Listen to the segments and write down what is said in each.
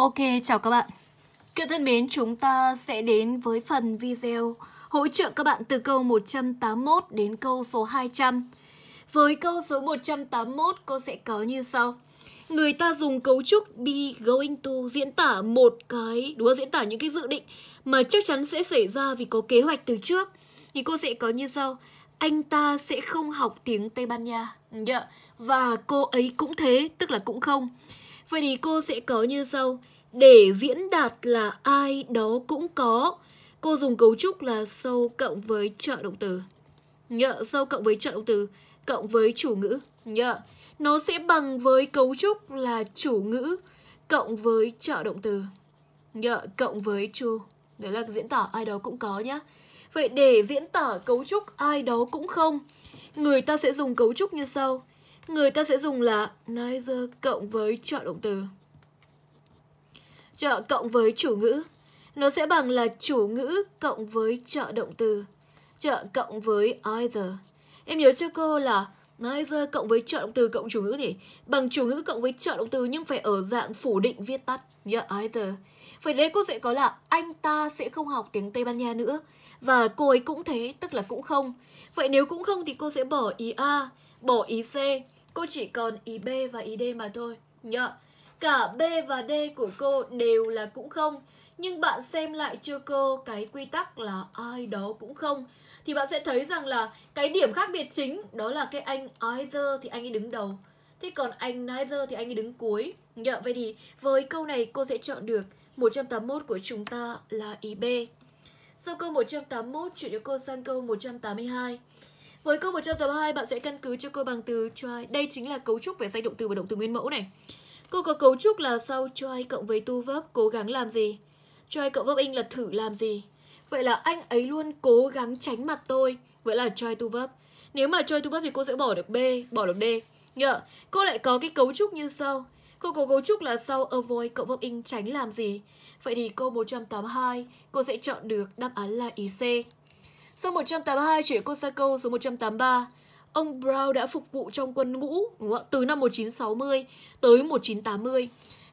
Ok, chào các bạn. Các thân mến, chúng ta sẽ đến với phần video hỗ trợ các bạn từ câu 181 đến câu số 200. Với câu số 181, cô sẽ có như sau. Người ta dùng cấu trúc be going to diễn tả một cái, đúng Diễn tả những cái dự định mà chắc chắn sẽ xảy ra vì có kế hoạch từ trước. Thì cô sẽ có như sau. Anh ta sẽ không học tiếng Tây Ban Nha. Dạ. Và cô ấy cũng thế, tức là cũng không. Vậy thì cô sẽ có như sau. Để diễn đạt là ai đó cũng có. Cô dùng cấu trúc là sâu cộng với trợ động từ. Nhờ sâu cộng với trợ động từ cộng với chủ ngữ. Nhờ. Nó sẽ bằng với cấu trúc là chủ ngữ cộng với trợ động từ. Nhờ cộng với chu. Đấy là diễn tả ai đó cũng có nhá. Vậy để diễn tả cấu trúc ai đó cũng không, người ta sẽ dùng cấu trúc như sau người ta sẽ dùng là neither cộng với trợ động từ. Trợ cộng với chủ ngữ. Nó sẽ bằng là chủ ngữ cộng với trợ động từ. Trợ cộng với either. Em nhớ cho cô là neither cộng với trợ động từ cộng chủ ngữ thì bằng chủ ngữ cộng với trợ động từ nhưng phải ở dạng phủ định viết tắt. Yeah, either. Vậy đây cô sẽ có là anh ta sẽ không học tiếng Tây Ban Nha nữa. Và cô ấy cũng thế, tức là cũng không. Vậy nếu cũng không thì cô sẽ bỏ ý a. Bỏ ý C, cô chỉ còn ý B và ý D mà thôi, nhớ. Cả B và D của cô đều là cũng không, nhưng bạn xem lại cho cô cái quy tắc là ai đó cũng không thì bạn sẽ thấy rằng là cái điểm khác biệt chính đó là cái anh either thì anh ấy đứng đầu thế còn anh neither thì anh ấy đứng cuối nhờ vậy thì với câu này cô sẽ chọn được 181 của chúng ta là ý B sau câu 181 chuyển cho cô sang câu 182 với câu 100 tập 2, bạn sẽ căn cứ cho câu bằng từ try. Đây chính là cấu trúc về danh động từ và động từ nguyên mẫu này. cô có cấu trúc là sau try cộng với tu vấp cố gắng làm gì? Try cộng vấp in là thử làm gì? Vậy là anh ấy luôn cố gắng tránh mặt tôi. Vậy là try tu vấp Nếu mà try tu vấp thì cô sẽ bỏ được B, bỏ được D. Nhờ, cô lại có cái cấu trúc như sau. Cô có cấu trúc là sau avoid cộng vấp in tránh làm gì? Vậy thì câu 182, cô sẽ chọn được đáp án là ý C. Sau 182 chuyển Kosako số 183, ông Brown đã phục vụ trong quân ngũ đúng không? từ năm 1960 tới 1980.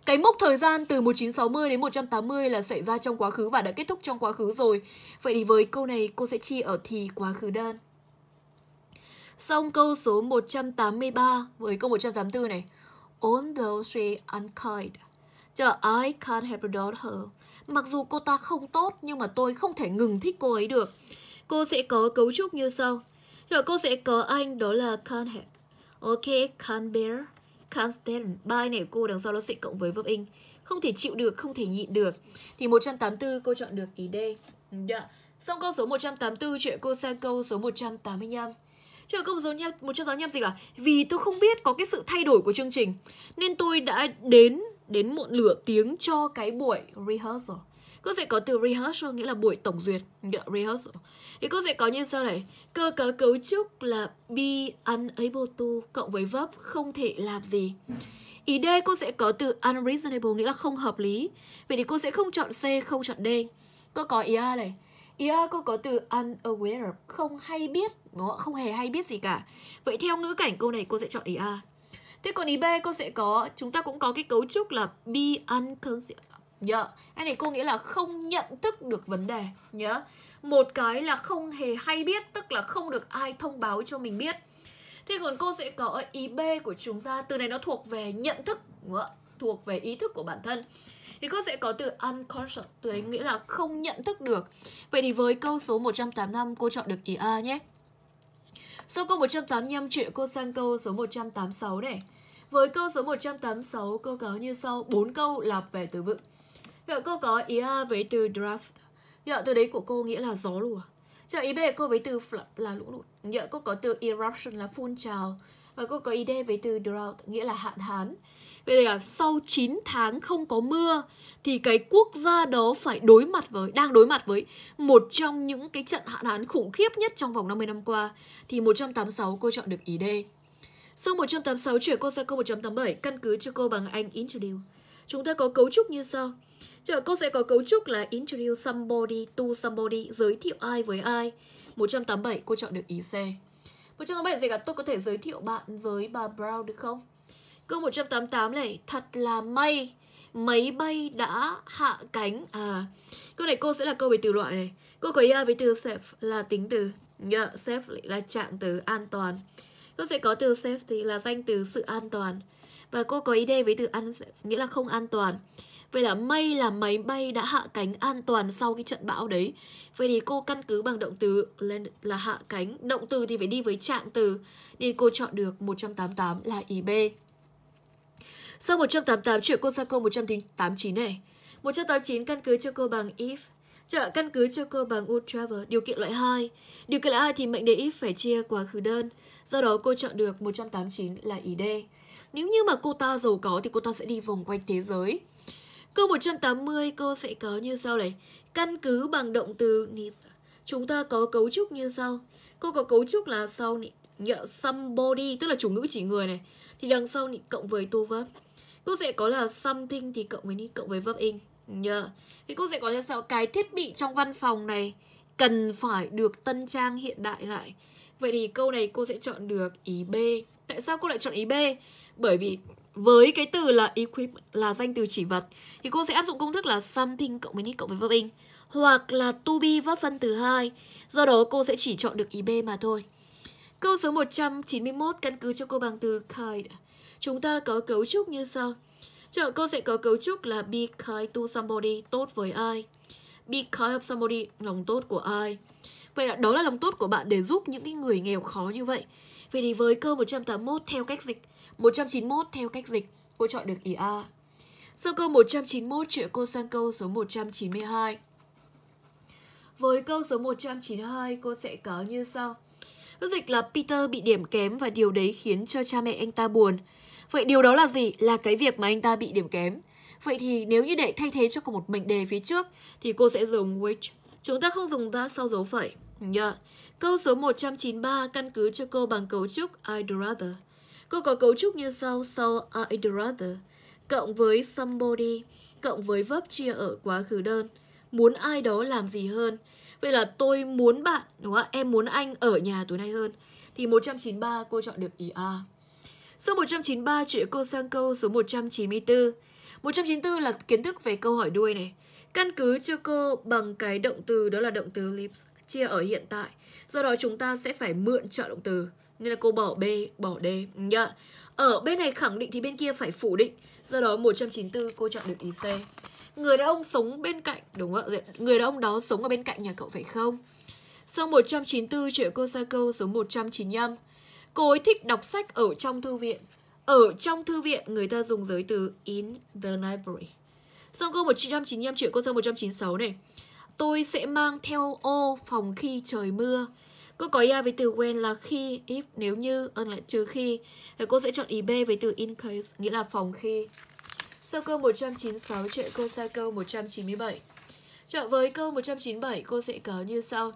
Cái mốc thời gian từ 1960 đến 180 là xảy ra trong quá khứ và đã kết thúc trong quá khứ rồi. Vậy thì với câu này cô sẽ chia ở thì quá khứ đơn. Xong câu số 183 với câu 184 này. Although she unkind, the I can't help her. Mặc dù cô ta không tốt nhưng mà tôi không thể ngừng thích cô ấy được. Cô sẽ có cấu trúc như sau. Rồi cô sẽ có anh đó là can't have. Ok, can't bear, can't stand. by anh này cô đằng sau nó sẽ cộng với verb in. Không thể chịu được, không thể nhịn được. Thì 184 cô chọn được ý D. dạ. Xong câu số 184 chuyện cô sang câu số 185. Trời công số nhau 185 gì là Vì tôi không biết có cái sự thay đổi của chương trình Nên tôi đã đến đến muộn lửa tiếng cho cái buổi rehearsal Cô sẽ có từ rehearsal nghĩa là buổi tổng duyệt, yeah, rehearsal. Thì cô sẽ có như sau này. Cơ cấu cấu trúc là be unable to cộng với verb không thể làm gì. Ý D cô sẽ có từ unreasonable nghĩa là không hợp lý. Vậy thì cô sẽ không chọn C, không chọn D. Cô có ý A này. Ý A cô có từ unaware, không hay biết, đúng không? không hề hay biết gì cả. Vậy theo ngữ cảnh câu này cô sẽ chọn ý A. Thế còn ý B cô sẽ có, chúng ta cũng có cái cấu trúc là be unconscious, Nhớ, yeah. cái này cô nghĩa là không nhận thức được vấn đề nhớ. Yeah. Một cái là không hề hay biết tức là không được ai thông báo cho mình biết. Thế còn cô sẽ có ý B của chúng ta, từ này nó thuộc về nhận thức, đúng không? thuộc về ý thức của bản thân. Thì cô sẽ có từ unconscious, từ đấy nghĩa là không nhận thức được. Vậy thì với câu số 185 cô chọn được ý A nhé. Sau câu 185 chuyện cô sang câu số 186 này. Với câu số 186 cô có như sau, bốn câu là về từ vựng. Vậy cô có ý A à, với từ draft. vậy dạ, từ đấy của cô nghĩa là gió lùa. Dạ, ý B cô với từ flood là lũ lụt. vậy dạ, cô có từ eruption là phun trào. Và cô có ý D với từ drought, nghĩa là hạn hán. Vậy là sau 9 tháng không có mưa thì cái quốc gia đó phải đối mặt với, đang đối mặt với một trong những cái trận hạn hán khủng khiếp nhất trong vòng 50 năm qua. Thì 186 cô chọn được ý D. Sau 186 chuyển cô sang câu 187, căn cứ cho cô bằng Anh Interview chúng ta có cấu trúc như sau. Chờ cô sẽ có cấu trúc là interview somebody to somebody, giới thiệu ai với ai. 187 cô chọn được ý C. 187 gì cả tôi có thể giới thiệu bạn với bà Brown được không? Câu 188 này, thật là may máy bay đã hạ cánh. À, câu này cô sẽ là câu về từ loại này. Cô có IA với từ safe là tính từ. Yeah, safe là trạng từ an toàn. Cô sẽ có từ safety là danh từ sự an toàn và cô có ý đề với từ ăn nghĩa là không an toàn Vậy là may là máy bay đã hạ cánh an toàn sau cái trận bão đấy Vậy thì cô căn cứ bằng động từ lên là hạ cánh Động từ thì phải đi với trạng từ Nên cô chọn được 188 là ý B Sau 188 chuyển cô sang câu 189 này 189 căn cứ cho cô bằng if trợ căn cứ cho cô bằng would travel Điều kiện loại 2 Điều kiện loại 2 thì mệnh đề if phải chia quá khứ đơn Do đó cô chọn được 189 là ý D nếu như mà cô ta giàu có thì cô ta sẽ đi vòng quanh thế giới. Câu 180 cô sẽ có như sau này. Căn cứ bằng động từ chúng ta có cấu trúc như sau. Cô có cấu trúc là sau nhợ somebody tức là chủ ngữ chỉ người này. Thì đằng sau cộng với tu verb. Cô sẽ có là something thì cộng với cộng với verb in. Yeah. Thì cô sẽ có như sau cái thiết bị trong văn phòng này cần phải được tân trang hiện đại lại. Vậy thì câu này cô sẽ chọn được ý B. Tại sao cô lại chọn ý B? bởi vì với cái từ là equip là danh từ chỉ vật thì cô sẽ áp dụng công thức là something cộng với need cộng với verb in hoặc là to be vấp phân từ hai do đó cô sẽ chỉ chọn được ý B mà thôi câu số 191 căn cứ cho cô bằng từ kind chúng ta có cấu trúc như sau Chờ cô sẽ có cấu trúc là be kind to somebody tốt với ai be kind of somebody lòng tốt của ai vậy là đó là lòng tốt của bạn để giúp những cái người nghèo khó như vậy vậy thì với câu 181 theo cách dịch 191 theo cách dịch, cô chọn được ý A. Sau câu 191 chuyển cô sang câu số 192. Với câu số 192 cô sẽ có như sau. Dịch là Peter bị điểm kém và điều đấy khiến cho cha mẹ anh ta buồn. Vậy điều đó là gì? Là cái việc mà anh ta bị điểm kém. Vậy thì nếu như để thay thế cho một mệnh đề phía trước thì cô sẽ dùng which. Chúng ta không dùng that sau dấu phẩy. Yeah. Dạ. Câu số 193 căn cứ cho cô bằng cấu trúc I'd rather. Cô có cấu trúc như sau sau I'd rather, cộng với somebody, cộng với verb chia ở quá khứ đơn. Muốn ai đó làm gì hơn. Vậy là tôi muốn bạn, đúng không Em muốn anh ở nhà tối nay hơn. Thì 193 cô chọn được ý A. Số 193 chuyển cô sang câu số 194. 194 là kiến thức về câu hỏi đuôi này. Căn cứ cho cô bằng cái động từ đó là động từ lives chia ở hiện tại. Do đó chúng ta sẽ phải mượn trợ động từ. Nên là cô bỏ B, bỏ D ừ, nhá. Ở bên này khẳng định thì bên kia phải phủ định Do đó 194 cô chọn được ý C Người đàn ông sống bên cạnh Đúng không ạ? Dạ, người đàn ông đó sống ở bên cạnh nhà cậu phải không? Sau 194 chuyện cô ra câu số 195 Cô ấy thích đọc sách ở trong thư viện Ở trong thư viện người ta dùng giới từ in the library sau câu 195 chuyện cô ra 196 này Tôi sẽ mang theo ô phòng khi trời mưa Cô có ya với từ when là khi, if, nếu như, ơn là trừ khi. Thì cô sẽ chọn ý B với từ in case, nghĩa là phòng khi. Sau câu 196, chuyện cô sang câu 197. trợ với câu 197, cô sẽ có như sau.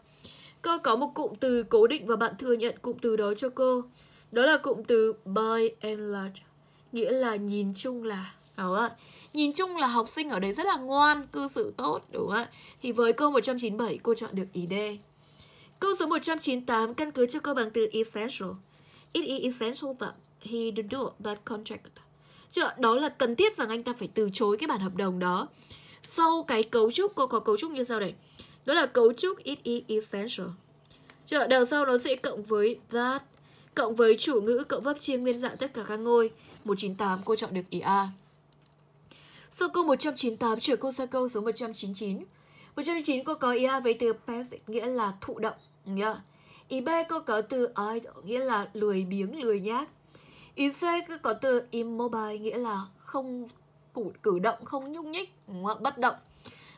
Cô có một cụm từ cố định và bạn thừa nhận cụm từ đó cho cô. Đó là cụm từ by and large, nghĩa là nhìn chung là. Đúng ạ. Nhìn chung là học sinh ở đấy rất là ngoan, cư xử tốt, đúng không ạ. Thì với câu 197, cô chọn được ý D. Câu số 198 căn cứ cho câu bằng từ essential. It is essential that he do do that contract. Chưa, đó là cần thiết rằng anh ta phải từ chối cái bản hợp đồng đó. Sau cái cấu trúc, cô có cấu trúc như sau đây Đó là cấu trúc it is essential. Chưa, đằng sau nó sẽ cộng với that, cộng với chủ ngữ cộng vấp chia nguyên dạng tất cả các ngôi. 198 cô chọn được ý A. Sau câu 198 chuyển cô sang câu số 199. 199 cô có ý A với từ passive nghĩa là thụ động nhá ý b có có từ idle nghĩa là lười biếng lười nhác ý c có từ immobile nghĩa là không cử, cử động không nhúc nhích đúng không? bất động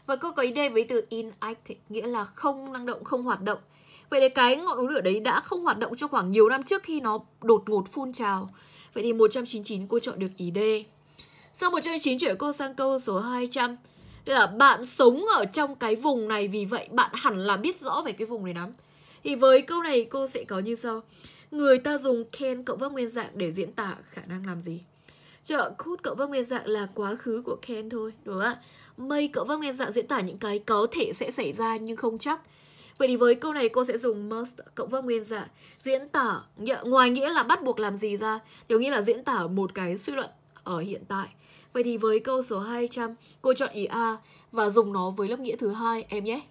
và cô có ý đề với từ inactive nghĩa là không năng động không hoạt động vậy thì cái ngọn núi lửa đấy đã không hoạt động trong khoảng nhiều năm trước khi nó đột ngột phun trào vậy thì 199 cô chọn được ý D sau 199 chuyển cô sang câu số 200 tức là bạn sống ở trong cái vùng này vì vậy bạn hẳn là biết rõ về cái vùng này lắm thì với câu này cô sẽ có như sau. Người ta dùng can cộng vấp nguyên dạng để diễn tả khả năng làm gì? Chợ could cộng vấp nguyên dạng là quá khứ của can thôi, đúng không ạ? May cộng vấp nguyên dạng diễn tả những cái có thể sẽ xảy ra nhưng không chắc. Vậy thì với câu này cô sẽ dùng must cộng với nguyên dạng diễn tả ngoài nghĩa là bắt buộc làm gì ra, điều nghĩa là diễn tả một cái suy luận ở hiện tại. Vậy thì với câu số 200, cô chọn ý A và dùng nó với lớp nghĩa thứ hai em nhé.